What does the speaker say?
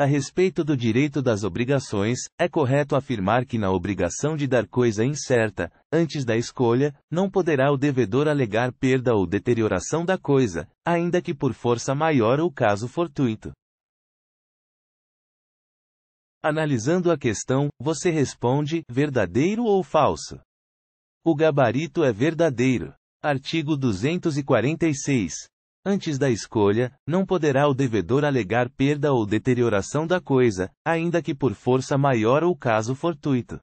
A respeito do direito das obrigações, é correto afirmar que na obrigação de dar coisa incerta, antes da escolha, não poderá o devedor alegar perda ou deterioração da coisa, ainda que por força maior ou caso fortuito. Analisando a questão, você responde: verdadeiro ou falso? O gabarito é verdadeiro. Artigo 246. Antes da escolha, não poderá o devedor alegar perda ou deterioração da coisa, ainda que por força maior ou caso fortuito.